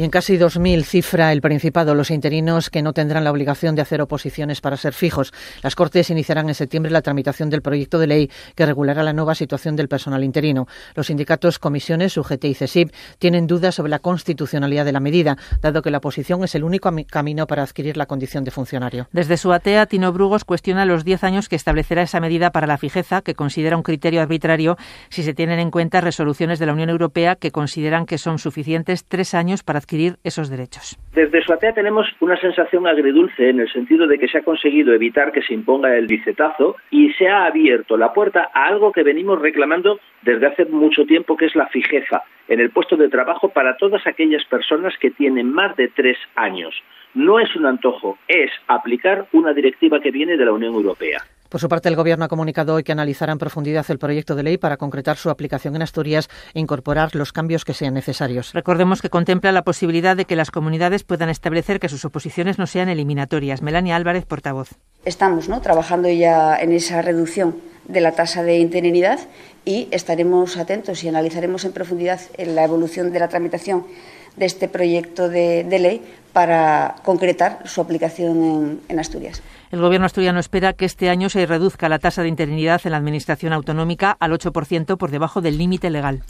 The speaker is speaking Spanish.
Y en casi 2.000 cifra el Principado los interinos que no tendrán la obligación de hacer oposiciones para ser fijos. Las Cortes iniciarán en septiembre la tramitación del proyecto de ley que regulará la nueva situación del personal interino. Los sindicatos, comisiones, UGT y CESIP tienen dudas sobre la constitucionalidad de la medida, dado que la oposición es el único camino para adquirir la condición de funcionario. Desde su atea, Tino Brugos cuestiona los 10 años que establecerá esa medida para la fijeza, que considera un criterio arbitrario si se tienen en cuenta resoluciones de la Unión Europea que consideran que son suficientes tres años para adquirir esos derechos. Desde Suatea tenemos una sensación agridulce en el sentido de que se ha conseguido evitar que se imponga el bicetazo y se ha abierto la puerta a algo que venimos reclamando desde hace mucho tiempo, que es la fijeza en el puesto de trabajo para todas aquellas personas que tienen más de tres años. No es un antojo, es aplicar una directiva que viene de la Unión Europea. Por su parte, el Gobierno ha comunicado hoy que analizará en profundidad el proyecto de ley para concretar su aplicación en Asturias e incorporar los cambios que sean necesarios. Recordemos que contempla la posibilidad de que las comunidades puedan establecer que sus oposiciones no sean eliminatorias. Melania Álvarez, portavoz. Estamos ¿no? trabajando ya en esa reducción de la tasa de interinidad y estaremos atentos y analizaremos en profundidad la evolución de la tramitación de este proyecto de ley para concretar su aplicación en, Asturias. El Gobierno asturiano espera que este año se reduzca la tasa de interinidad en la Administración autonómica al 8% por debajo del límite legal.